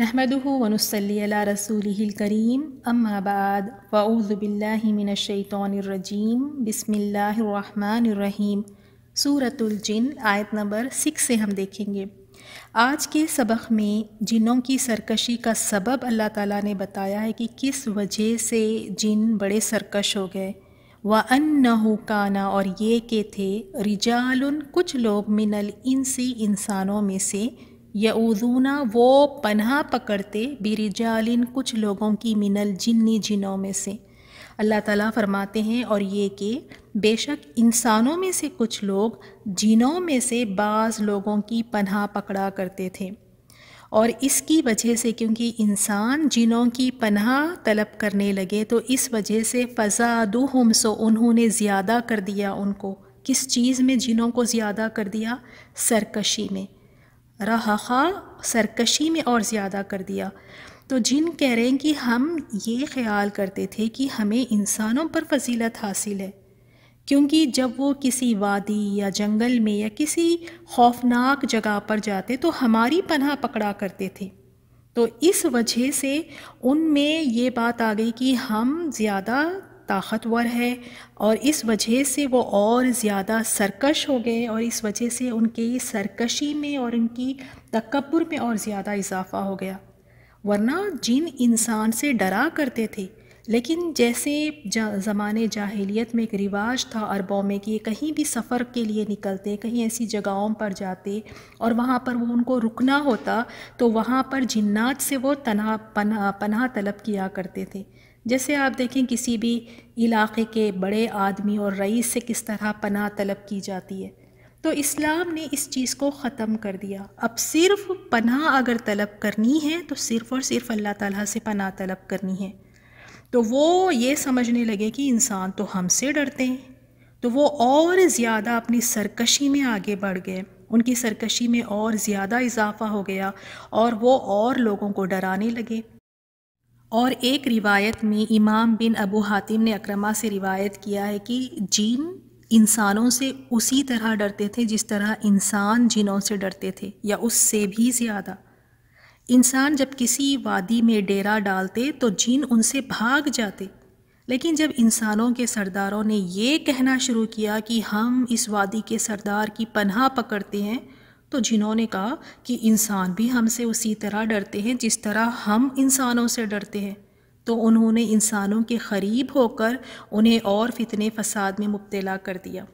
نحمده ونصلي على رسوله الكريم اما بعد فاعوذ بالله من الشيطان الرجيم بسم الرحمن الرحيم الجن آیت نمبر 6 سے ہم دیکھیں گے آج کے سبق میں جنوں کی سرکشی کا سبب اللہ تعالیٰ نے بتایا ہے کہ کس وجہ سے جن بڑے سرکش ہو گئے و ان نہ اور یہ کہ تھے رجال کچھ لوگ من الانسی انسانوں میں سے یعودونا وہ پناہ پکڑتے بیر کچھ لوگوں کی منل جنی جنوں میں سے اللہ تعالیٰ فرماتے ہیں اور یہ کہ بے شک انسانوں میں سے کچھ لوگ جنوں میں سے بعض لوگوں کی پناہ پکڑا کرتے تھے اور اس کی وجہ سے کیونکہ انسان جنوں کی پناہ طلب کرنے لگے تو اس وجہ سے فضا سو انہوں نے زیادہ کر دیا ان کو کس چیز میں جنوں کو زیادہ کر دیا سرکشی میں رہا سرکشی میں اور زیادہ کر دیا تو جن کہہ رہے ہیں کہ ہم یہ خیال کرتے تھے کہ ہمیں انسانوں پر فضیلت حاصل ہے کیونکہ جب وہ کسی وادی یا جنگل میں یا کسی خوفناک جگہ پر جاتے تو ہماری پناہ پکڑا کرتے تھے تو اس وجہ سے ان میں یہ بات آ گئی کہ ہم زیادہ طاقتور ہے اور اس وجہ سے وہ اور زیادہ سرکش ہو گئے اور اس وجہ سے ان کی سرکشی میں اور ان کی تکبر میں اور زیادہ اضافہ ہو گیا ورنہ جن انسان سے ڈرا کرتے تھے لیکن جیسے جا زمانے جاہلیت میں ایک رواج تھا عربوں میں کہ کہیں بھی سفر کے لیے نکلتے کہیں ایسی جگہوں پر جاتے اور وہاں پر وہ ان کو رکنا ہوتا تو وہاں پر جنات سے وہ تنہا پناہ پناہ طلب کیا کرتے تھے جیسے آپ دیکھیں کسی بھی علاقے کے بڑے آدمی اور رئیس سے کس طرح پناہ طلب کی جاتی ہے تو اسلام نے اس چیز کو ختم کر دیا اب صرف پناہ اگر طلب کرنی ہے تو صرف اور صرف اللہ تعالیٰ سے پناہ طلب کرنی ہے تو وہ یہ سمجھنے لگے کہ انسان تو ہم سے ڈرتے ہیں تو وہ اور زیادہ اپنی سرکشی میں آگے بڑھ گئے ان کی سرکشی میں اور زیادہ اضافہ ہو گیا اور وہ اور لوگوں کو ڈرانے لگے اور ایک روایت میں امام بن ابو حاتم نے اکرما سے روایت کیا ہے کہ جن انسانوں سے اسی طرح ڈرتے تھے جس طرح انسان جنوں سے ڈرتے تھے یا اس سے بھی زیادہ انسان جب کسی وادی میں ڈیرا ڈالتے تو جن ان سے بھاگ جاتے لیکن جب انسانوں کے سرداروں نے یہ کہنا شروع کیا کہ ہم اس وادی کے سردار کی پناہ پکڑتے ہیں تو جنہوں نے کہا کہ انسان بھی ہم سے اسی طرح ڈرتے ہیں جس طرح ہم انسانوں سے ڈرتے ہیں تو انہوں نے انسانوں کے قریب ہو کر انہیں اور فتنے فساد میں مبتلا کر دیا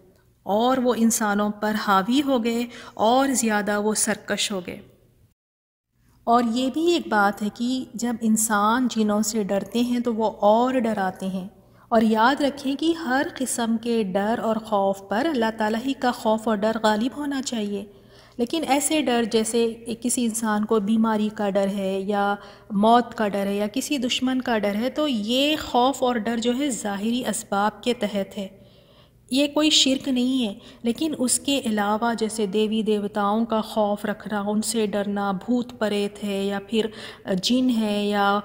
اور وہ انسانوں پر حاوی ہو گئے اور زیادہ وہ سرکش ہو گئے اور یہ بھی ایک بات ہے کہ جب انسان جنوں سے ڈرتے ہیں تو وہ اور ڈراتے ہیں اور یاد رکھیں کہ ہر قسم کے ڈر اور خوف پر اللہ تعالیٰ ہی کا خوف اور ڈر غالب ہونا چاہیے لیکن ایسے ڈر جیسے کسی انسان کو بیماری کا ڈر ہے یا موت کا ڈر ہے یا کسی دشمن کا ڈر ہے تو یہ خوف اور ڈر جو ہے ظاہری اسباب کے تحت ہے یہ کوئی شرک نہیں ہے لیکن اس کے علاوہ جیسے دیوی دیوتاؤں کا خوف رکھنا ان سے ڈرنا بھوت پریت ہے یا پھر جن ہے یا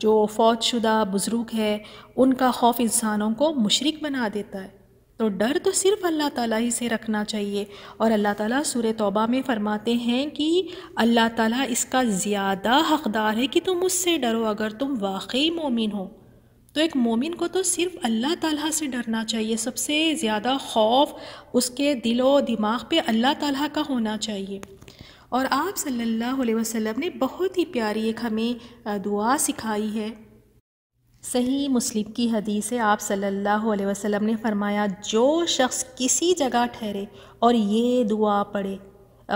جو فوج شدہ بزرگ ہے ان کا خوف انسانوں کو مشرق بنا دیتا ہے تو ڈر تو صرف اللہ تعالیٰ ہی سے رکھنا چاہیے اور اللہ تعالیٰ سور توبہ میں فرماتے ہیں کہ اللہ تعالیٰ اس کا زیادہ حقدار ہے کہ تم اس سے ڈرو اگر تم واقعی مومن ہو تو ایک مومن کو تو صرف اللہ تعالیٰ سے ڈرنا چاہیے سب سے زیادہ خوف اس کے دل و دماغ پہ اللہ تعالیٰ کا ہونا چاہیے اور آپ صلی اللہ علیہ وسلم نے بہت ہی پیاری ایک ہمیں دعا سکھائی ہے صحیح مسلم کی حدیث ہے آپ صلی اللہ علیہ وسلم نے فرمایا جو شخص کسی جگہ ٹھہرے اور یہ دعا پڑھے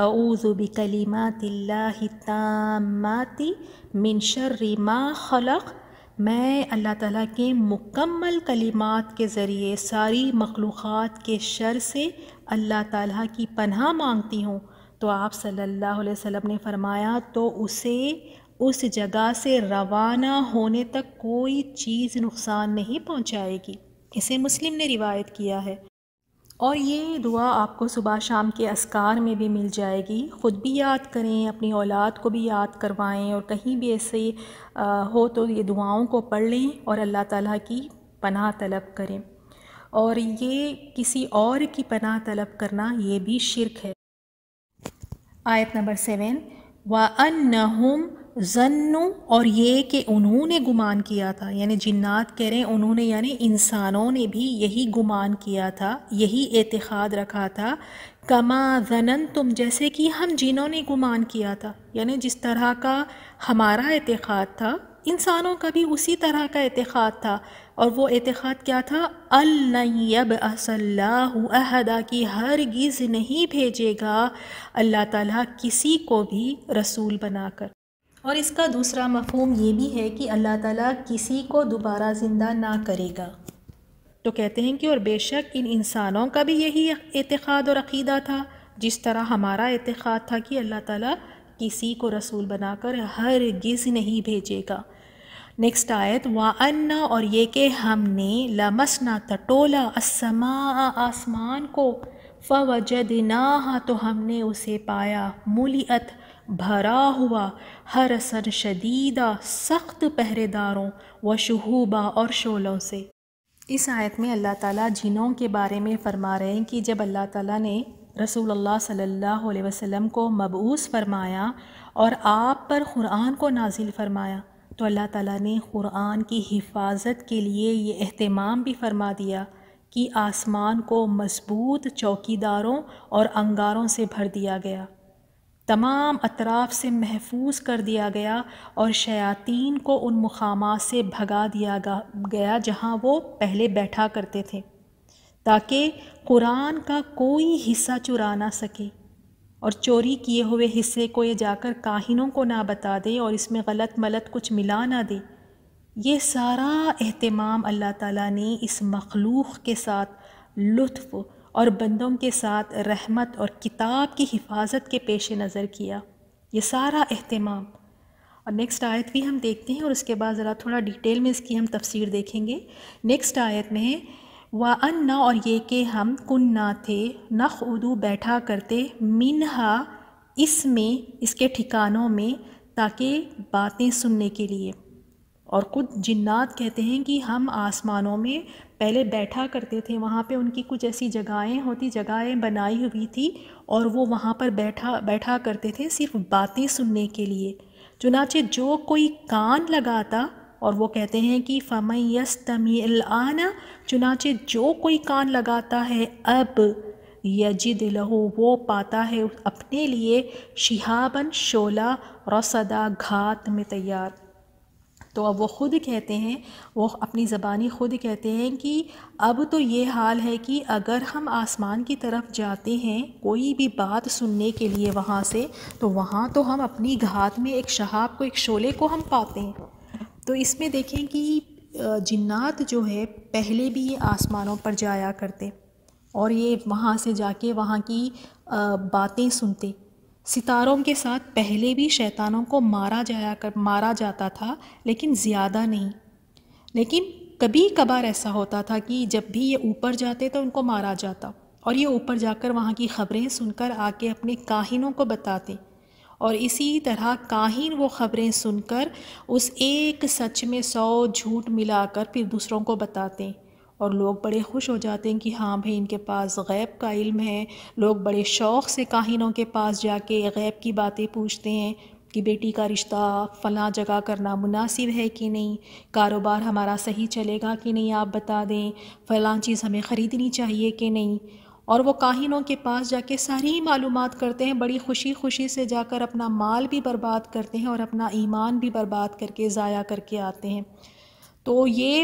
اعوذ بکلمات اللہ کلیمات من شر ما خلق میں اللہ تعالیٰ کے مکمل کلمات کے ذریعے ساری مخلوقات کے شر سے اللہ تعالیٰ کی پناہ مانگتی ہوں تو آپ صلی اللہ علیہ وسلم نے فرمایا تو اسے اس جگہ سے روانہ ہونے تک کوئی چیز نقصان نہیں پہنچائے گی اسے مسلم نے روایت کیا ہے اور یہ دعا آپ کو صبح شام کے اسکار میں بھی مل جائے گی خود بھی یاد کریں اپنی اولاد کو بھی یاد کروائیں اور کہیں بھی ایسے ہو تو یہ دعاؤں کو پڑھ لیں اور اللہ تعالیٰ کی پناہ طلب کریں اور یہ کسی اور کی پناہ طلب کرنا یہ بھی شرک ہے آیت نمبر سیون و ذنوں اور یہ کہ انہوں نے گمان کیا تھا یعنی جنات کہہ رہے ہیں انہوں نے یعنی انسانوں نے بھی یہی گمان کیا تھا یہی اعتخاد رکھا تھا کما ظنن تم جیسے کہ ہم جنہوں نے گمان کیا تھا یعنی جس طرح کا ہمارا اعتخاد تھا انسانوں کا بھی اسی طرح کا اعتخاد تھا اور وہ اعتخاد کیا تھا الب اللہ عہدہ کی ہر گز نہیں بھیجے گا اللہ تعالیٰ کسی کو بھی رسول بنا کر اور اس کا دوسرا مفہوم یہ بھی ہے کہ اللہ تعالیٰ کسی کو دوبارہ زندہ نہ کرے گا تو کہتے ہیں کہ اور بے شک ان انسانوں کا بھی یہی اعتقاد اور عقیدہ تھا جس طرح ہمارا اعتقاد تھا کہ اللہ تعالیٰ کسی کو رسول بنا کر ہر گز نہیں بھیجے گا نیکسٹ آیت وا انا اور یہ کہ ہم نے لمس نہ تٹولا اسما آسمان کو فوجدناہا نہ تو ہم نے اسے پایا ملیت بھرا ہوا ہر سن شدیدہ سخت پہرے داروں و شہوبہ اور شعلوں سے اس آیت میں اللہ تعالیٰ جنوں کے بارے میں فرما رہے ہیں کہ جب اللہ تعالیٰ نے رسول اللہ صلی اللہ علیہ وسلم کو مبعوث فرمایا اور آپ پر قرآن کو نازل فرمایا تو اللہ تعالیٰ نے قرآن کی حفاظت کے لیے یہ اہتمام بھی فرما دیا کہ آسمان کو مضبوط چوکیداروں اور انگاروں سے بھر دیا گیا تمام اطراف سے محفوظ کر دیا گیا اور شیاطین کو ان مقامات سے بھگا دیا گیا جہاں وہ پہلے بیٹھا کرتے تھے تاکہ قرآن کا کوئی حصہ چرا نہ سکے اور چوری کیے ہوئے حصے کو یہ جا کر کاہنوں کو نہ بتا دے اور اس میں غلط ملت کچھ ملا نہ دے یہ سارا اہتمام اللہ تعالیٰ نے اس مخلوق کے ساتھ لطف اور بندوں کے ساتھ رحمت اور کتاب کی حفاظت کے پیش نظر کیا یہ سارا اہتمام اور نیکسٹ آیت بھی ہم دیکھتے ہیں اور اس کے بعد ذرا تھوڑا ڈیٹیل میں اس کی ہم تفسیر دیکھیں گے نیکسٹ آیت میں وا ان اور یہ کہ ہم کن نہ تھے نخ ادو بیٹھا کرتے منہا اس میں اس کے ٹھکانوں میں تاکہ باتیں سننے کے لیے اور خود جنات کہتے ہیں کہ ہم آسمانوں میں پہلے بیٹھا کرتے تھے وہاں پہ ان کی کچھ ایسی جگہیں ہوتی جگہیں بنائی ہوئی تھی اور وہ وہاں پر بیٹھا بیٹھا کرتے تھے صرف باتیں سننے کے لیے چنانچہ جو کوئی کان لگاتا اور وہ کہتے ہیں کہ فمیس تمی العنٰ چنانچہ جو کوئی کان لگاتا ہے اب یجد لہو وہ پاتا ہے اپنے لیے شہابن شعلہ رسدا گھات میں تیار تو اب وہ خود کہتے ہیں وہ اپنی زبانی خود کہتے ہیں کہ اب تو یہ حال ہے کہ اگر ہم آسمان کی طرف جاتے ہیں کوئی بھی بات سننے کے لیے وہاں سے تو وہاں تو ہم اپنی گھات میں ایک شہاب کو ایک شعلے کو ہم پاتے ہیں تو اس میں دیکھیں کہ جنات جو ہے پہلے بھی یہ آسمانوں پر جایا کرتے اور یہ وہاں سے جا کے وہاں کی باتیں سنتے ستاروں کے ساتھ پہلے بھی شیطانوں کو مارا جایا کر مارا جاتا تھا لیکن زیادہ نہیں لیکن کبھی کبھار ایسا ہوتا تھا کہ جب بھی یہ اوپر جاتے تو ان کو مارا جاتا اور یہ اوپر جا کر وہاں کی خبریں سن کر آ کے اپنے کاہنوں کو بتاتے اور اسی طرح کاہن وہ خبریں سن کر اس ایک سچ میں سو جھوٹ ملا کر پھر دوسروں کو بتاتے اور لوگ بڑے خوش ہو جاتے ہیں کہ ہاں بھئی ان کے پاس غیب کا علم ہے لوگ بڑے شوق سے کاہینوں کے پاس جا کے غیب کی باتیں پوچھتے ہیں کہ بیٹی کا رشتہ فلاں جگہ کرنا مناسب ہے کہ نہیں کاروبار ہمارا صحیح چلے گا کہ نہیں آپ بتا دیں فلاں چیز ہمیں خریدنی چاہیے کہ نہیں اور وہ کاہینوں کے پاس جا کے ساری معلومات کرتے ہیں بڑی خوشی خوشی سے جا کر اپنا مال بھی برباد کرتے ہیں اور اپنا ایمان بھی برباد کر کے ضائع کر کے آتے ہیں تو یہ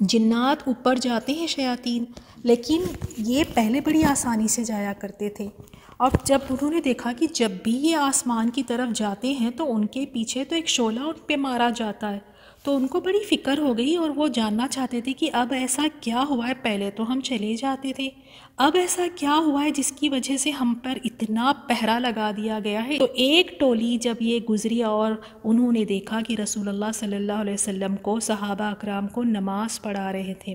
جنات اوپر جاتے ہیں شیاطین لیکن یہ پہلے بڑی آسانی سے جایا کرتے تھے اور جب انہوں نے دیکھا کہ جب بھی یہ آسمان کی طرف جاتے ہیں تو ان کے پیچھے تو ایک شعلہ ان پہ مارا جاتا ہے تو ان کو بڑی فکر ہو گئی اور وہ جاننا چاہتے تھے کہ اب ایسا کیا ہوا ہے پہلے تو ہم چلے جاتے تھے اب ایسا کیا ہوا ہے جس کی وجہ سے ہم پر اتنا پہرا لگا دیا گیا ہے تو ایک ٹولی جب یہ گزری اور انہوں نے دیکھا کہ رسول اللہ صلی اللہ علیہ وسلم کو صحابہ اکرام کو نماز پڑھا رہے تھے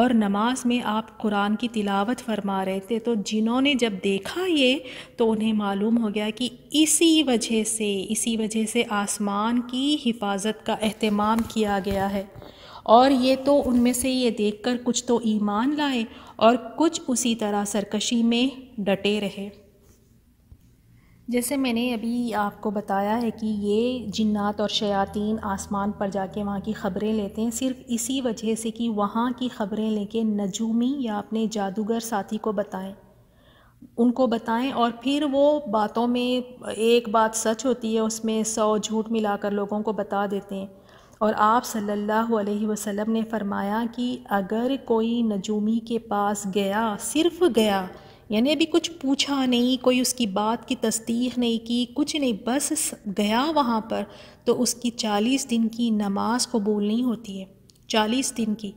اور نماز میں آپ قرآن کی تلاوت فرما رہے تھے تو جنہوں نے جب دیکھا یہ تو انہیں معلوم ہو گیا کہ اسی وجہ سے اسی وجہ سے آسمان کی حفاظت کا اہتمام کیا گیا ہے اور یہ تو ان میں سے یہ دیکھ کر کچھ تو ایمان لائے اور کچھ اسی طرح سرکشی میں ڈٹے رہے جیسے میں نے ابھی آپ کو بتایا ہے کہ یہ جنات اور شیاطین آسمان پر جا کے وہاں کی خبریں لیتے ہیں صرف اسی وجہ سے کہ وہاں کی خبریں لے کے نجومی یا اپنے جادوگر ساتھی کو بتائیں ان کو بتائیں اور پھر وہ باتوں میں ایک بات سچ ہوتی ہے اس میں سو جھوٹ ملا کر لوگوں کو بتا دیتے ہیں اور آپ صلی اللہ علیہ وسلم نے فرمایا کہ اگر کوئی نجومی کے پاس گیا صرف گیا یعنی ابھی کچھ پوچھا نہیں کوئی اس کی بات کی تصدیق نہیں کی کچھ نہیں بس گیا وہاں پر تو اس کی چالیس دن کی نماز قبول نہیں ہوتی ہے چالیس دن کی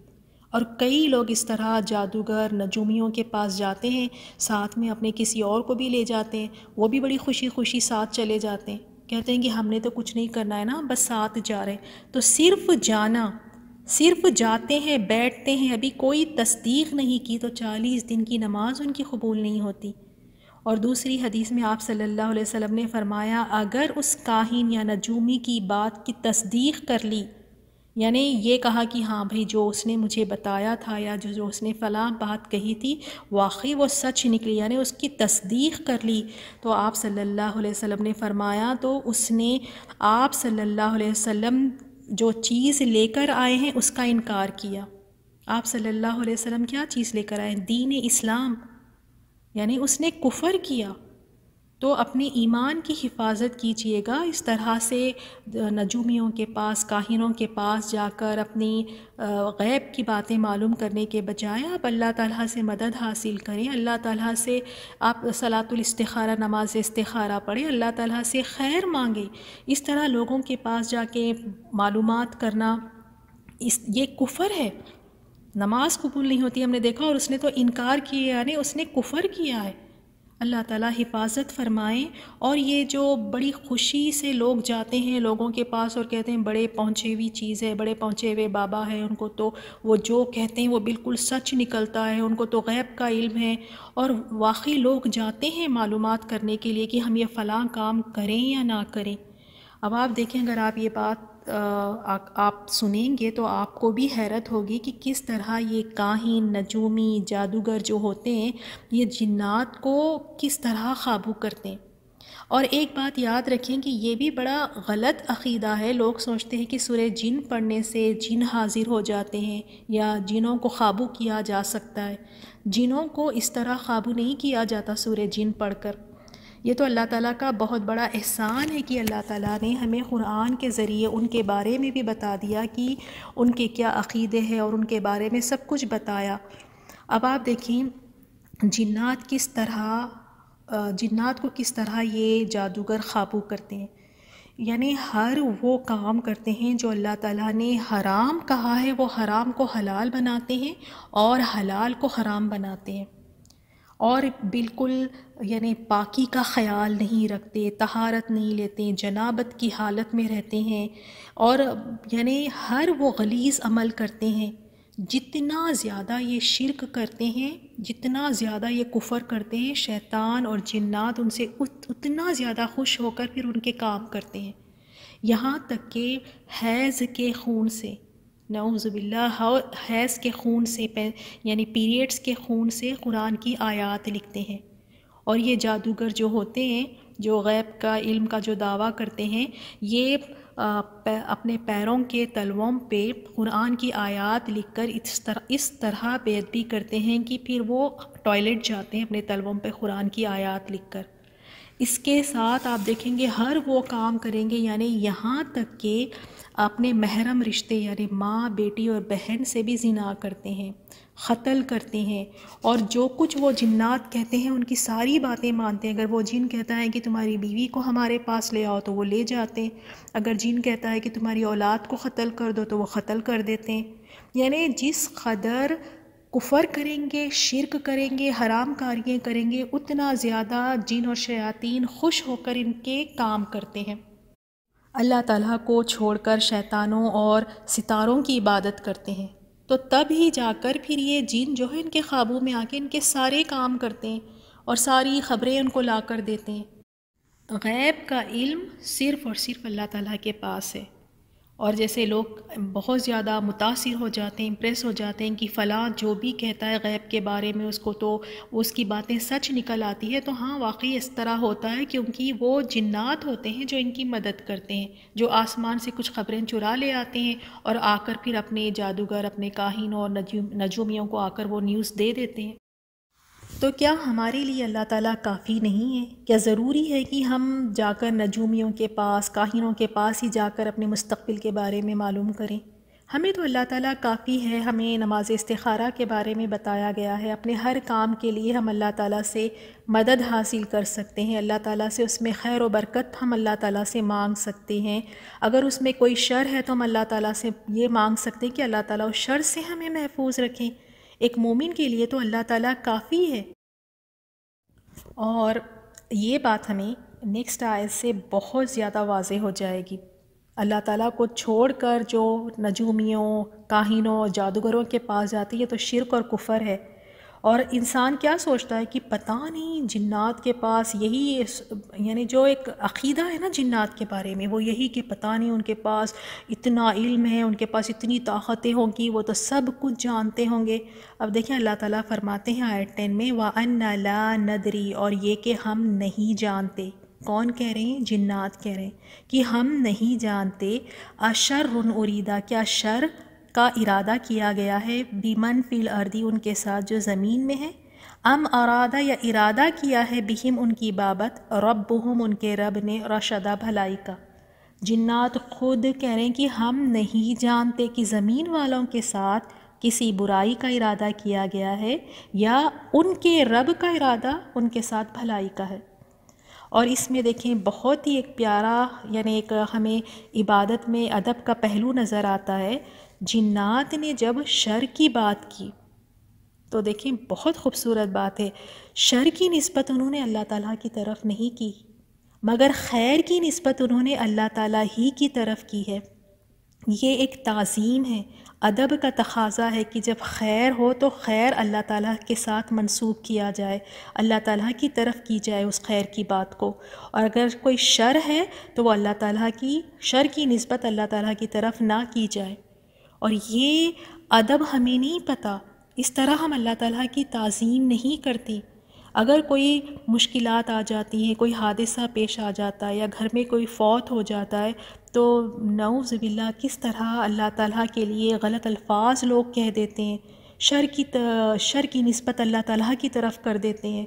اور کئی لوگ اس طرح جادوگر نجومیوں کے پاس جاتے ہیں ساتھ میں اپنے کسی اور کو بھی لے جاتے ہیں وہ بھی بڑی خوشی خوشی ساتھ چلے جاتے ہیں کہتے ہیں کہ ہم نے تو کچھ نہیں کرنا ہے نا بس ساتھ جا رہے ہیں تو صرف جانا صرف جاتے ہیں بیٹھتے ہیں ابھی کوئی تصدیق نہیں کی تو چالیس دن کی نماز ان کی قبول نہیں ہوتی اور دوسری حدیث میں آپ صلی اللہ علیہ وسلم نے فرمایا اگر اس کاہن یا نجومی کی بات کی تصدیق کر لی یعنی یہ کہا کہ ہاں بھائی جو اس نے مجھے بتایا تھا یا جو جو اس نے فلاں بات کہی تھی واقعی وہ سچ نکلی یعنی اس کی تصدیق کر لی تو آپ صلی اللہ علیہ وسلم نے فرمایا تو اس نے آپ صلی اللہ علیہ وسلم جو چیز لے کر آئے ہیں اس کا انکار کیا آپ صلی اللہ علیہ وسلم کیا چیز لے کر آئے ہیں دین اسلام یعنی اس نے کفر کیا تو اپنے ایمان کی حفاظت کیجیے گا اس طرح سے نجومیوں کے پاس کاہینوں کے پاس جا کر اپنی غیب کی باتیں معلوم کرنے کے بجائے آپ اللہ تعالیٰ سے مدد حاصل کریں اللہ تعالیٰ سے آپ صلاۃ الاستخارہ نماز استخارہ پڑھیں اللہ تعالیٰ سے خیر مانگیں اس طرح لوگوں کے پاس جا کے معلومات کرنا اس یہ کفر ہے نماز قبول نہیں ہوتی ہم نے دیکھا اور اس نے تو انکار کیا یعنی اس نے کفر کیا ہے اللہ تعالیٰ حفاظت فرمائیں اور یہ جو بڑی خوشی سے لوگ جاتے ہیں لوگوں کے پاس اور کہتے ہیں بڑے پہنچے ہوئی چیز ہے بڑے پہنچے ہوئے بابا ہے ان کو تو وہ جو کہتے ہیں وہ بالکل سچ نکلتا ہے ان کو تو غیب کا علم ہے اور واقعی لوگ جاتے ہیں معلومات کرنے کے لیے کہ ہم یہ فلاں کام کریں یا نہ کریں اب آپ دیکھیں اگر آپ یہ بات آپ سنیں گے تو آپ کو بھی حیرت ہوگی کہ کس طرح یہ کاہین نجومی جادوگر جو ہوتے ہیں یہ جنات کو کس طرح قابو کرتے ہیں اور ایک بات یاد رکھیں کہ یہ بھی بڑا غلط عقیدہ ہے لوگ سوچتے ہیں کہ سورہ جن پڑھنے سے جن حاضر ہو جاتے ہیں یا جنوں کو قابو کیا جا سکتا ہے جنوں کو اس طرح قابو نہیں کیا جاتا سورہ جن پڑھ کر یہ تو اللہ تعالیٰ کا بہت بڑا احسان ہے کہ اللہ تعالیٰ نے ہمیں قرآن کے ذریعے ان کے بارے میں بھی بتا دیا کہ ان کے کیا عقیدے ہیں اور ان کے بارے میں سب کچھ بتایا اب آپ دیکھیں جنات کس طرح جنات کو کس طرح یہ جادوگر قابو کرتے ہیں یعنی ہر وہ کام کرتے ہیں جو اللہ تعالیٰ نے حرام کہا ہے وہ حرام کو حلال بناتے ہیں اور حلال کو حرام بناتے ہیں اور بالکل یعنی پاکی کا خیال نہیں رکھتے تہارت نہیں لیتے جنابت کی حالت میں رہتے ہیں اور یعنی ہر وہ غلیظ عمل کرتے ہیں جتنا زیادہ یہ شرک کرتے ہیں جتنا زیادہ یہ کفر کرتے ہیں شیطان اور جنات ان سے اتنا زیادہ خوش ہو کر پھر ان کے کام کرتے ہیں یہاں تک کہ حیض کے خون سے نعوذ باللہ اللہ حیض کے خون سے یعنی پیریڈز کے خون سے قرآن کی آیات لکھتے ہیں اور یہ جادوگر جو ہوتے ہیں جو غیب کا علم کا جو دعویٰ کرتے ہیں یہ اپنے پیروں کے تلووں پہ قرآن کی آیات لکھ کر اس طرح اس طرح بےعدبی کرتے ہیں کہ پھر وہ ٹوائلٹ جاتے ہیں اپنے تلووں پہ قرآن کی آیات لکھ کر اس کے ساتھ آپ دیکھیں گے ہر وہ کام کریں گے یعنی یہاں تک کہ اپنے محرم رشتے یعنی ماں بیٹی اور بہن سے بھی زنا کرتے ہیں قتل کرتے ہیں اور جو کچھ وہ جنات کہتے ہیں ان کی ساری باتیں مانتے ہیں اگر وہ جن کہتا ہے کہ تمہاری بیوی کو ہمارے پاس لے آؤ تو وہ لے جاتے ہیں اگر جن کہتا ہے کہ تمہاری اولاد کو قتل کر دو تو وہ قتل کر دیتے ہیں یعنی جس قدر کفر کریں گے شرک کریں گے حرام کاریاں کریں گے اتنا زیادہ جن اور شیاطین خوش ہو کر ان کے کام کرتے ہیں اللہ تعالیٰ کو چھوڑ کر شیطانوں اور ستاروں کی عبادت کرتے ہیں تو تب ہی جا کر پھر یہ جن جو ہے ان کے قابو میں آ کے ان کے سارے کام کرتے ہیں اور ساری خبریں ان کو لا کر دیتے ہیں غیب کا علم صرف اور صرف اللہ تعالیٰ کے پاس ہے اور جیسے لوگ بہت زیادہ متاثر ہو جاتے ہیں امپریس ہو جاتے ہیں کہ فلاں جو بھی کہتا ہے غیب کے بارے میں اس کو تو اس کی باتیں سچ نکل آتی ہے تو ہاں واقعی اس طرح ہوتا ہے کیونکہ وہ جنات ہوتے ہیں جو ان کی مدد کرتے ہیں جو آسمان سے کچھ خبریں چرا لے آتے ہیں اور آ کر پھر اپنے جادوگر اپنے کاہین اور نجومیوں کو آ کر وہ نیوز دے دیتے ہیں تو کیا ہمارے لیے اللہ تعالیٰ کافی نہیں ہے کیا ضروری ہے کہ ہم جا کر نجومیوں کے پاس کاہینوں کے پاس ہی جا کر اپنے مستقبل کے بارے میں معلوم کریں ہمیں تو اللہ تعالیٰ کافی ہے ہمیں نماز استخارہ کے بارے میں بتایا گیا ہے اپنے ہر کام کے لیے ہم اللہ تعالیٰ سے مدد حاصل کر سکتے ہیں اللہ تعالیٰ سے اس میں خیر و برکت ہم اللہ تعالیٰ سے مانگ سکتے ہیں اگر اس میں کوئی شر ہے تو ہم اللہ تعالیٰ سے یہ مانگ سکتے ہیں کہ اللہ تعالیٰ اس شر سے ہمیں محفوظ رکھیں ایک مومن کے لیے تو اللہ تعالیٰ کافی ہے اور یہ بات ہمیں نیکسٹ آئے سے بہت زیادہ واضح ہو جائے گی اللہ تعالیٰ کو چھوڑ کر جو نجومیوں کاہینوں جادوگروں کے پاس جاتی ہے تو شرک اور کفر ہے اور انسان کیا سوچتا ہے کہ پتہ نہیں جنات کے پاس یہی یعنی جو ایک عقیدہ ہے نا جنات کے بارے میں وہ یہی کہ پتہ نہیں ان کے پاس اتنا علم ہے ان کے پاس اتنی طاقتیں ہوں گی وہ تو سب کچھ جانتے ہوں گے اب دیکھیں اللہ تعالیٰ فرماتے ہیں آئی ٹین میں وا لا ندری اور یہ کہ ہم نہیں جانتے کون کہہ رہے ہیں جنات کہہ رہے ہیں کہ ہم نہیں جانتے اشر ہن اریدا کیا شر کا ارادہ کیا گیا ہے بیمن فی اردی ان کے ساتھ جو زمین میں ہے ام ارادہ یا ارادہ کیا ہے بہم ان کی بابت رب بہم ان کے رب نے رشدہ بھلائی کا جنات خود کہہ رہے ہیں کہ ہم نہیں جانتے کہ زمین والوں کے ساتھ کسی برائی کا ارادہ کیا گیا ہے یا ان کے رب کا ارادہ ان کے ساتھ بھلائی کا ہے اور اس میں دیکھیں بہت ہی ایک پیارا یعنی ایک ہمیں عبادت میں ادب کا پہلو نظر آتا ہے جنات نے جب شر کی بات کی تو دیکھیں بہت خوبصورت بات ہے شر کی نسبت انہوں نے اللہ تعالیٰ کی طرف نہیں کی مگر خیر کی نسبت انہوں نے اللہ تعالیٰ ہی کی طرف کی ہے یہ ایک تعظیم ہے ادب کا تقاضا ہے کہ جب خیر ہو تو خیر اللہ تعالیٰ کے ساتھ منسوخ کیا جائے اللہ تعالیٰ کی طرف کی جائے اس خیر کی بات کو اور اگر کوئی شر ہے تو وہ اللہ تعالیٰ کی شر کی نسبت اللہ تعالیٰ کی طرف نہ کی جائے اور یہ ادب ہمیں نہیں پتہ اس طرح ہم اللہ تعالیٰ کی تعظیم نہیں کرتے اگر کوئی مشکلات آ جاتی ہیں کوئی حادثہ پیش آ جاتا ہے یا گھر میں کوئی فوت ہو جاتا ہے تو نو زب اللہ کس طرح اللہ تعالیٰ کے لیے غلط الفاظ لوگ کہہ دیتے ہیں شر کی شر کی نسبت اللہ تعالیٰ کی طرف کر دیتے ہیں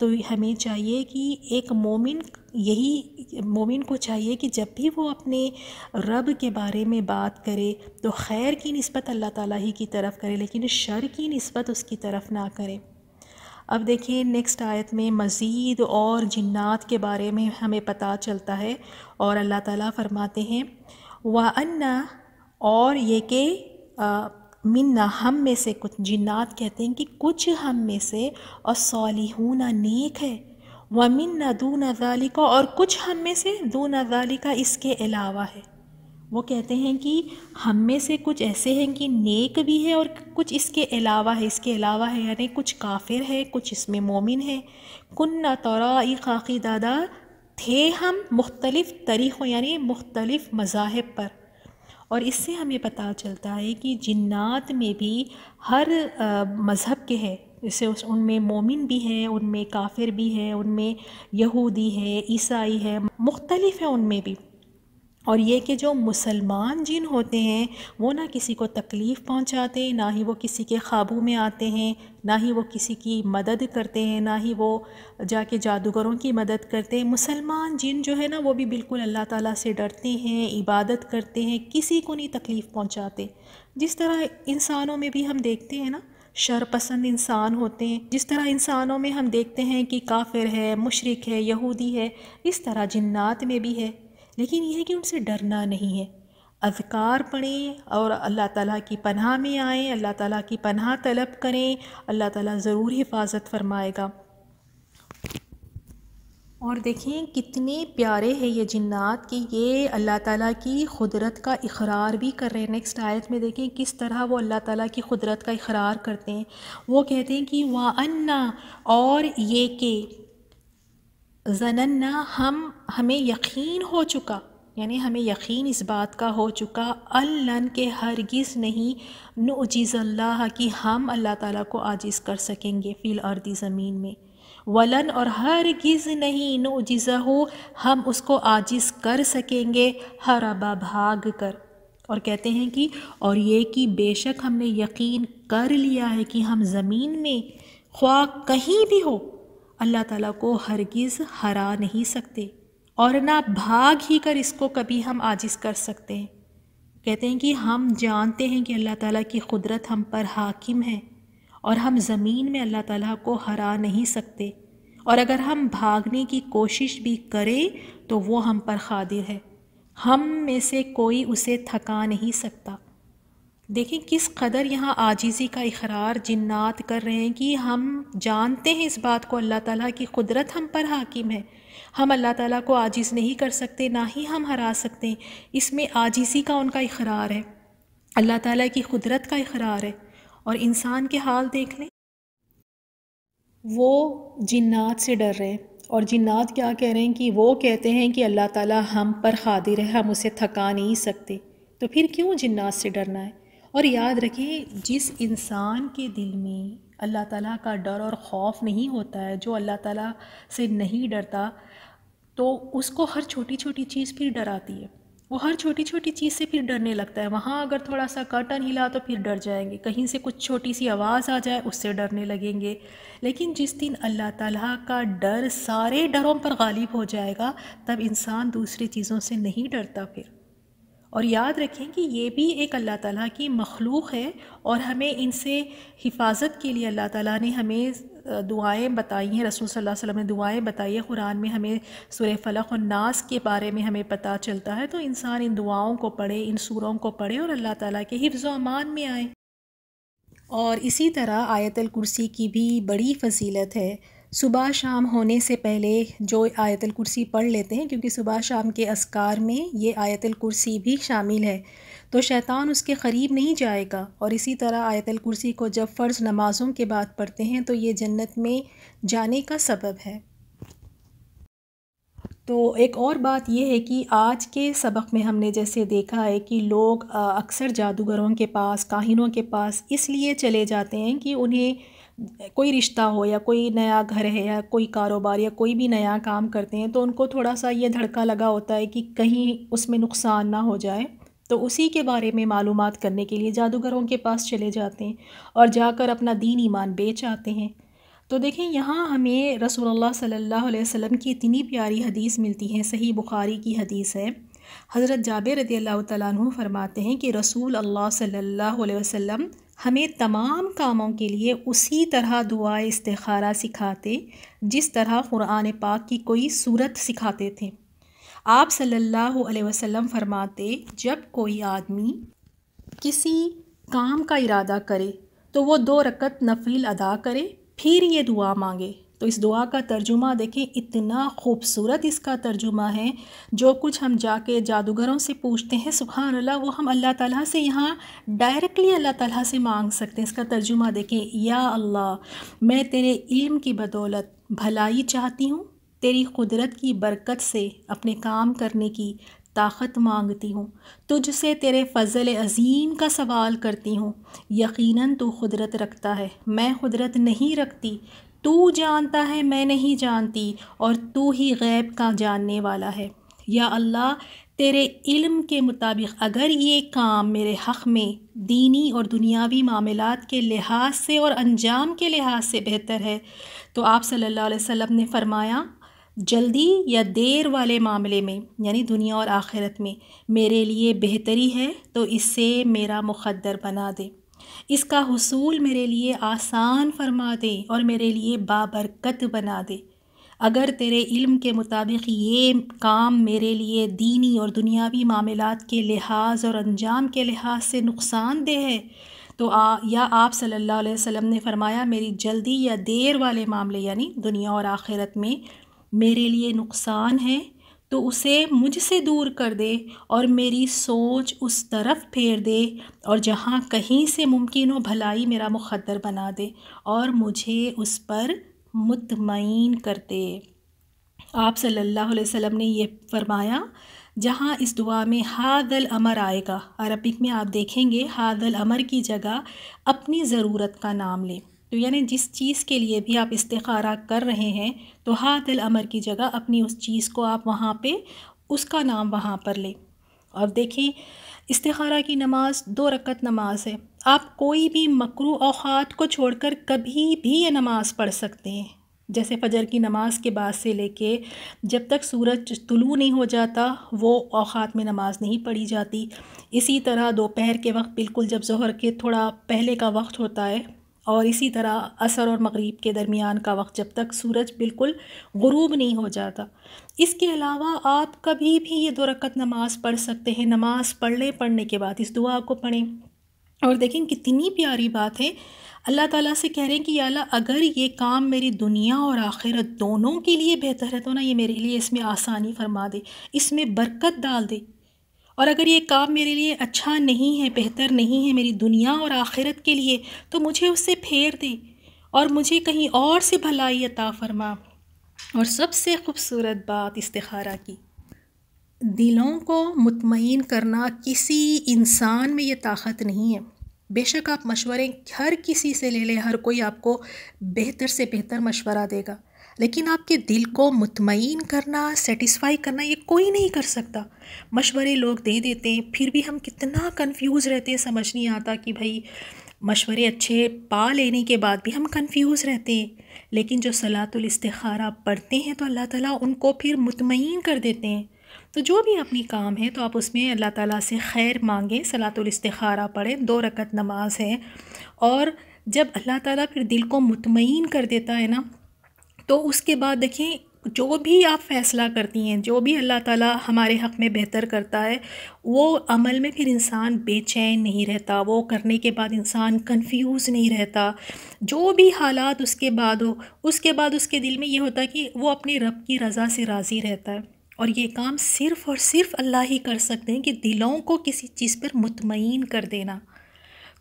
تو ہمیں چاہیے کہ ایک مومن یہی مومن کو چاہیے کہ جب بھی وہ اپنے رب کے بارے میں بات کرے تو خیر کی نسبت اللہ تعالیٰ ہی کی طرف کرے لیکن شر کی نسبت اس کی طرف نہ کرے اب دیکھیں نیکسٹ آیت میں مزید اور جنات کے بارے میں ہمیں پتہ چلتا ہے اور اللہ تعالیٰ فرماتے ہیں وَأَنَّا اور یہ کہ منا ہم میں سے کچھ جنات کہتے ہیں کہ کچھ ہم میں سے اور صالحون نیک ہے وہ من دون نازال اور کچھ ہم میں سے دو نازالکہ اس کے علاوہ ہے وہ کہتے ہیں کہ ہم میں سے کچھ ایسے ہیں کہ نیک بھی ہے اور کچھ اس کے علاوہ ہے اس کے علاوہ ہے یعنی کچھ کافر ہے کچھ اس میں مومن ہے نہ طورا خاقی دادا تھے ہم مختلف طریقوں یعنی مختلف مذاہب پر اور اس سے ہمیں پتہ چلتا ہے کہ جنات میں بھی ہر مذہب کے ہیں جیسے اس ان میں مومن بھی ہیں ان میں کافر بھی ہیں ان میں یہودی ہے عیسائی ہے مختلف ہیں ان میں بھی اور یہ کہ جو مسلمان جن ہوتے ہیں وہ نہ کسی کو تکلیف پہنچاتے نہ ہی وہ کسی کے قابو میں آتے ہیں نہ ہی وہ کسی کی مدد کرتے ہیں نہ ہی وہ جا کے جادوگروں کی مدد کرتے ہیں مسلمان جن جو ہے نا وہ بھی بالکل اللہ تعالیٰ سے ڈرتے ہیں عبادت کرتے ہیں کسی کو نہیں تکلیف پہنچاتے جس طرح انسانوں میں بھی ہم دیکھتے ہیں نا شر پسند انسان ہوتے ہیں جس طرح انسانوں میں ہم دیکھتے ہیں کہ کافر ہے مشرق ہے یہودی ہے اس طرح جنات میں بھی ہے لیکن یہ ہے کہ ان سے ڈرنا نہیں ہے اذکار پڑھیں اور اللہ تعالیٰ کی پناہ میں آئیں اللہ تعالیٰ کی پناہ طلب کریں اللہ تعالیٰ ضرور حفاظت فرمائے گا اور دیکھیں کتنے پیارے ہیں یہ جنات کہ یہ اللہ تعالیٰ کی قدرت کا اقرار بھی کر رہے ہیں نیکسٹ آیت میں دیکھیں کس طرح وہ اللہ تعالیٰ کی قدرت کا اقرار کرتے ہیں وہ کہتے ہیں کہ وہاں انا اور یہ کہ زننا ہم ہمیں یقین ہو چکا یعنی ہمیں یقین اس بات کا ہو چکا اللہ کے ہرگز نہیں نعجیز اللہ کی ہم اللہ تعالیٰ کو عاجز کر سکیں گے فی الارضی زمین میں ولن اور ہرگز نہیں نعجیزہ ہو ہم اس کو عاجز کر سکیں گے ہر ابا بھاگ کر اور کہتے ہیں کہ اور یہ کہ بے شک ہم نے یقین کر لیا ہے کہ ہم زمین میں خواہ کہیں بھی ہو اللہ تعالیٰ کو ہرگز ہرا نہیں سکتے اور نہ بھاگ ہی کر اس کو کبھی ہم عاجز کر سکتے ہیں کہتے ہیں کہ ہم جانتے ہیں کہ اللہ تعالیٰ کی قدرت ہم پر حاکم ہے اور ہم زمین میں اللہ تعالیٰ کو ہرا نہیں سکتے اور اگر ہم بھاگنے کی کوشش بھی کریں تو وہ ہم پر قادر ہے ہم میں سے کوئی اسے تھکا نہیں سکتا دیکھیں کس قدر یہاں آجیزی کا اخرار جنات کر رہے ہیں کہ ہم جانتے ہیں اس بات کو اللہ تعالیٰ کی قدرت ہم پر حاکم ہے ہم اللہ تعالیٰ کو آجیز نہیں کر سکتے نہ ہی ہم ہرا سکتے ہیں اس میں عاجزی کا ان کا اقرار ہے اللہ تعالیٰ کی قدرت کا اقرار ہے اور انسان کے حال دیکھ لیں وہ جنات سے ڈر رہے ہیں اور جنات کیا کہہ رہے ہیں کہ وہ کہتے ہیں کہ اللہ تعالیٰ ہم پر قادر ہے ہم اسے تھکا نہیں سکتے تو پھر کیوں جنات سے ڈرنا ہے اور یاد رکھیں جس انسان کے دل میں اللہ تعالیٰ کا ڈر اور خوف نہیں ہوتا ہے جو اللہ تعالیٰ سے نہیں ڈرتا تو اس کو ہر چھوٹی چھوٹی چیز پھر ڈراتی ہے وہ ہر چھوٹی چھوٹی چیز سے پھر ڈرنے لگتا ہے وہاں اگر تھوڑا سا کرٹن ہلا تو پھر ڈر جائیں گے کہیں سے کچھ چھوٹی سی آواز آ جائے اس سے ڈرنے لگیں گے لیکن جس دن اللہ تعالیٰ کا ڈر سارے ڈروں پر غالب ہو جائے گا تب انسان دوسری چیزوں سے نہیں ڈرتا پھر اور یاد رکھیں کہ یہ بھی ایک اللہ تعالیٰ کی مخلوق ہے اور ہمیں ان سے حفاظت کے لیے اللہ تعالیٰ نے ہمیں دعائیں بتائی ہیں رسول صلی اللہ علیہ وسلم نے دعائیں بتائی ہیں قرآن میں ہمیں سورہ فلق اور ناس کے بارے میں ہمیں پتہ چلتا ہے تو انسان ان دعاؤں کو پڑھے ان سوروں کو پڑھے اور اللہ تعالیٰ کے حفظ و امان میں آئیں اور اسی طرح آیت الکرسی کی بھی بڑی فضیلت ہے صبح شام ہونے سے پہلے جو آیت الکرسی پڑھ لیتے ہیں کیونکہ صبح شام کے اسکار میں یہ آیت الکرسی بھی شامل ہے تو شیطان اس کے قریب نہیں جائے گا اور اسی طرح آیت الکرسی کو جب فرض نمازوں کے بعد پڑھتے ہیں تو یہ جنت میں جانے کا سبب ہے تو ایک اور بات یہ ہے کہ آج کے سبق میں ہم نے جیسے دیکھا ہے کہ لوگ اکثر جادوگروں کے پاس کاہینوں کے پاس اس لیے چلے جاتے ہیں کہ انہیں کوئی رشتہ ہو یا کوئی نیا گھر ہے یا کوئی کاروبار یا کوئی بھی نیا کام کرتے ہیں تو ان کو تھوڑا سا یہ دھڑکا لگا ہوتا ہے کہ کہیں اس میں نقصان نہ ہو جائے تو اسی کے بارے میں معلومات کرنے کے لیے جادوگروں کے پاس چلے جاتے ہیں اور جا کر اپنا دین ایمان بیچ آتے ہیں تو دیکھیں یہاں ہمیں رسول اللہ صلی اللہ علیہ وسلم کی اتنی پیاری حدیث ملتی ہے صحیح بخاری کی حدیث ہے حضرت جابر رضی اللہ تعالیٰ عنہ فرماتے ہیں کہ رسول اللہ صلی اللہ علیہ وسلم ہمیں تمام کاموں کے لیے اسی طرح دعا استخارہ سکھاتے جس طرح قرآن پاک کی کوئی صورت سکھاتے تھے آپ صلی اللہ علیہ وسلم فرماتے جب کوئی آدمی کسی کام کا ارادہ کرے تو وہ دو رکت نفل ادا کرے پھر یہ دعا مانگے تو اس دعا کا ترجمہ دیکھیں اتنا خوبصورت اس کا ترجمہ ہے جو کچھ ہم جا کے جادوگروں سے پوچھتے ہیں سبحان اللہ وہ ہم اللہ تعالیٰ سے یہاں ڈائریکٹلی اللہ تعالیٰ سے مانگ سکتے ہیں اس کا ترجمہ دیکھیں یا اللہ میں تیرے علم کی بدولت بھلائی چاہتی ہوں تیری قدرت کی برکت سے اپنے کام کرنے کی طاقت مانگتی ہوں تجھ سے تیرے فضل عظیم کا سوال کرتی ہوں یقیناً تو قدرت رکھتا ہے میں قدرت نہیں رکھتی تو جانتا ہے میں نہیں جانتی اور تو ہی غیب کا جاننے والا ہے یا اللہ تیرے علم کے مطابق اگر یہ کام میرے حق میں دینی اور دنیاوی معاملات کے لحاظ سے اور انجام کے لحاظ سے بہتر ہے تو آپ صلی اللہ علیہ وسلم نے فرمایا جلدی یا دیر والے معاملے میں یعنی دنیا اور آخرت میں میرے لیے بہتری ہے تو اس سے میرا مقدر بنا دے اس کا حصول میرے لیے آسان فرما دے اور میرے لیے بابرکت بنا دے اگر تیرے علم کے مطابق یہ کام میرے لیے دینی اور دنیاوی معاملات کے لحاظ اور انجام کے لحاظ سے نقصان دہ ہے تو آ یا آپ صلی اللہ علیہ وسلم نے فرمایا میری جلدی یا دیر والے معاملے یعنی دنیا اور آخرت میں میرے لیے نقصان ہے تو اسے مجھ سے دور کر دے اور میری سوچ اس طرف پھیر دے اور جہاں کہیں سے ممکن ہو بھلائی میرا مقدر بنا دے اور مجھے اس پر مطمئن کر دے آپ صلی اللہ علیہ وسلم نے یہ فرمایا جہاں اس دعا میں ہاد الامر آئے گا عربک میں آپ دیکھیں گے ہاد الامر کی جگہ اپنی ضرورت کا نام لیں تو یعنی جس چیز کے لیے بھی آپ استخارہ کر رہے ہیں تو ہاتھ الامر کی جگہ اپنی اس چیز کو آپ وہاں پہ اس کا نام وہاں پر لیں اور دیکھیں استخارہ کی نماز دو رکت نماز ہے آپ کوئی بھی مکرو اوقات کو چھوڑ کر کبھی بھی یہ نماز پڑھ سکتے ہیں جیسے فجر کی نماز کے بعد سے لے کے جب تک سورج طلوع نہیں ہو جاتا وہ اوقات میں نماز نہیں پڑھی جاتی اسی طرح دوپہر کے وقت بالکل جب ظہر کے تھوڑا پہلے کا وقت ہوتا ہے اور اسی طرح عصر اور مغرب کے درمیان کا وقت جب تک سورج بالکل غروب نہیں ہو جاتا اس کے علاوہ آپ کبھی بھی یہ دو رکعت نماز پڑھ سکتے ہیں نماز پڑھنے پڑھنے کے بعد اس دعا کو پڑھیں اور دیکھیں کتنی پیاری بات ہے اللہ تعالیٰ سے کہہ رہے ہیں کہ یا اللہ اگر یہ کام میری دنیا اور آخرت دونوں کے لیے بہتر ہے تو نا یہ میرے لیے اس میں آسانی فرما دے اس میں برکت ڈال دے اور اگر یہ کام میرے لیے اچھا نہیں ہے بہتر نہیں ہے میری دنیا اور آخرت کے لیے تو مجھے اس سے پھیر دے اور مجھے کہیں اور سے بھلائی عطا فرما اور سب سے خوبصورت بات استخارہ کی دلوں کو مطمئن کرنا کسی انسان میں یہ طاقت نہیں ہے بے شک آپ مشورے ہر کسی سے لے لیں ہر کوئی آپ کو بہتر سے بہتر مشورہ دے گا لیکن آپ کے دل کو مطمئن کرنا سیٹسفائی کرنا یہ کوئی نہیں کر سکتا مشورے لوگ دے دیتے ہیں پھر بھی ہم کتنا کنفیوز رہتے ہیں سمجھ نہیں آتا کہ بھائی مشورے اچھے پا لینے کے بعد بھی ہم کنفیوز رہتے ہیں لیکن جو صلاۃ الاستخارہ پڑھتے ہیں تو اللہ تعالیٰ ان کو پھر مطمئن کر دیتے ہیں تو جو بھی اپنی کام ہے تو آپ اس میں اللہ تعالیٰ سے خیر مانگیں الاستخارہ پڑھیں دو رکت نماز ہے اور جب اللہ تعالیٰ پھر دل کو مطمئن کر دیتا ہے نا تو اس کے بعد دیکھیں جو بھی آپ فیصلہ کرتی ہیں جو بھی اللہ تعالیٰ ہمارے حق میں بہتر کرتا ہے وہ عمل میں پھر انسان بے چین نہیں رہتا وہ کرنے کے بعد انسان کنفیوز نہیں رہتا جو بھی حالات اس کے بعد ہو اس کے بعد اس کے دل میں یہ ہوتا ہے کہ وہ اپنے رب کی رضا سے راضی رہتا ہے اور یہ کام صرف اور صرف اللہ ہی کر سکتے ہیں کہ دلوں کو کسی چیز پر مطمئن کر دینا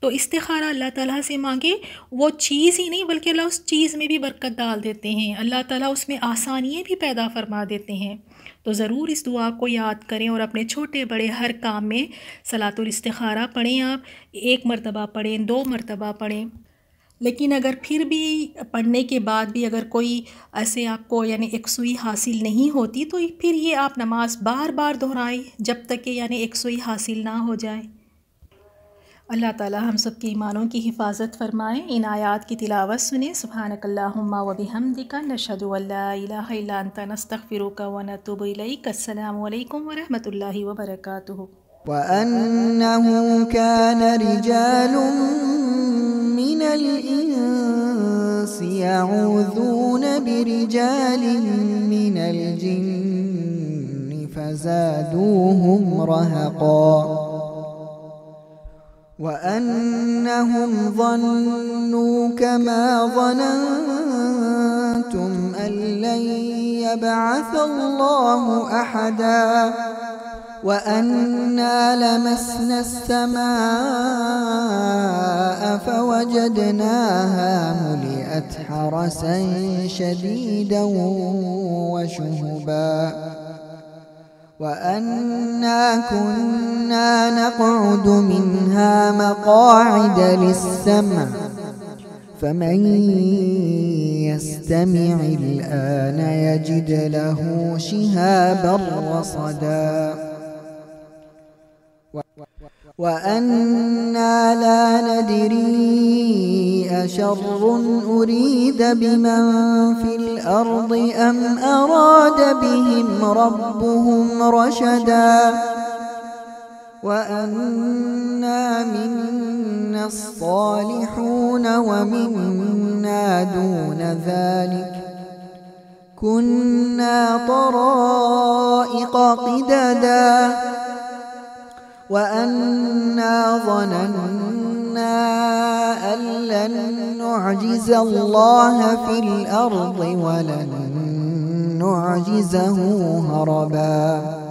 تو استخارہ اللہ تعالیٰ سے مانگے وہ چیز ہی نہیں بلکہ اللہ اس چیز میں بھی برکت ڈال دیتے ہیں اللہ تعالیٰ اس میں آسانیاں بھی پیدا فرما دیتے ہیں تو ضرور اس دعا کو یاد کریں اور اپنے چھوٹے بڑے ہر کام میں صلاۃ الاستخارہ پڑھیں آپ ایک مرتبہ پڑھیں دو مرتبہ پڑھیں لیکن اگر پھر بھی پڑھنے کے بعد بھی اگر کوئی ایسے آپ کو یعنی یکسوئی حاصل نہیں ہوتی تو پھر یہ آپ نماز بار بار دہرائیں جب تک کہ یعنی یکسوئی حاصل نہ ہو جائے اللہ تعالی ہم سب کے ایمانوں کی حفاظت فرمائیں ان آیات کی تلاوت سنیں سبحانک اللہم و بحمدک نشہدو اللہ الہ الا انت نستغفروک و نتوب الیک السلام علیکم و رحمت اللہ و برکاتہ وَأَنَّهُ كَانَ رِجَالٌ مِّنَ الْإِنسِ يَعُوذُونَ بِرِجَالٍ مِّنَ الْجِنِّ فَزَادُوهُمْ رَهَقًا وأنهم ظنوا كما ظننتم أن لن يبعث الله أحدا وأنا لمسنا السماء فوجدناها ملئت حرسا شديدا وشهبا وأنا كنا نقعد منها مقاعد للسمع فمن يستمع الآن يجد له شهابا رصدا وأنا لا ندري أشر أريد بمن في الأرض أم أراد بهم ربهم رشدا وأنا منا الصالحون ومنا دون ذلك كنا طرائق قددا وأنا ظننا أن لن نعجز الله في الأرض ولن نعجزه هرباً